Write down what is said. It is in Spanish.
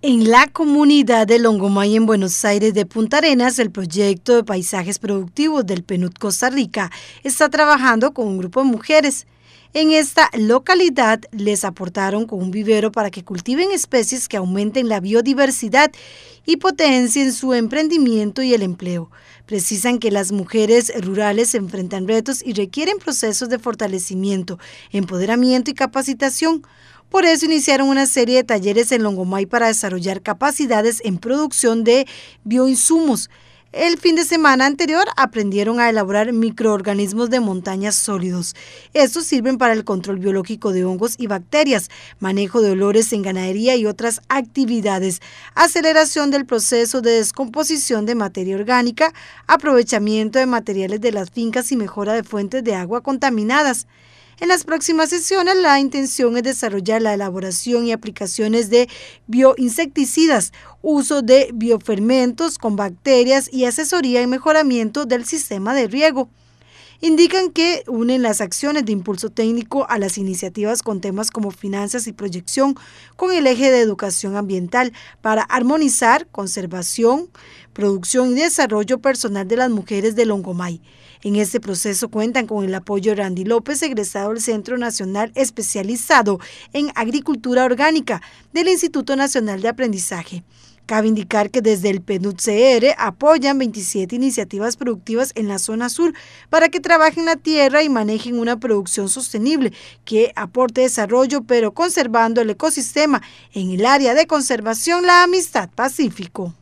En la comunidad de Longomay en Buenos Aires de Punta Arenas, el proyecto de paisajes productivos del PNUD Costa Rica está trabajando con un grupo de mujeres en esta localidad les aportaron con un vivero para que cultiven especies que aumenten la biodiversidad y potencien su emprendimiento y el empleo. Precisan que las mujeres rurales enfrentan retos y requieren procesos de fortalecimiento, empoderamiento y capacitación. Por eso iniciaron una serie de talleres en Longomay para desarrollar capacidades en producción de bioinsumos el fin de semana anterior aprendieron a elaborar microorganismos de montañas sólidos. Estos sirven para el control biológico de hongos y bacterias, manejo de olores en ganadería y otras actividades, aceleración del proceso de descomposición de materia orgánica, aprovechamiento de materiales de las fincas y mejora de fuentes de agua contaminadas. En las próximas sesiones la intención es desarrollar la elaboración y aplicaciones de bioinsecticidas, uso de biofermentos con bacterias y asesoría y mejoramiento del sistema de riego indican que unen las acciones de impulso técnico a las iniciativas con temas como finanzas y proyección con el eje de educación ambiental para armonizar conservación, producción y desarrollo personal de las mujeres de Longomay. En este proceso cuentan con el apoyo de Randy López, egresado del Centro Nacional Especializado en Agricultura Orgánica del Instituto Nacional de Aprendizaje. Cabe indicar que desde el PNUD-CR apoyan 27 iniciativas productivas en la zona sur para que trabajen la tierra y manejen una producción sostenible que aporte desarrollo pero conservando el ecosistema en el área de conservación La Amistad Pacífico.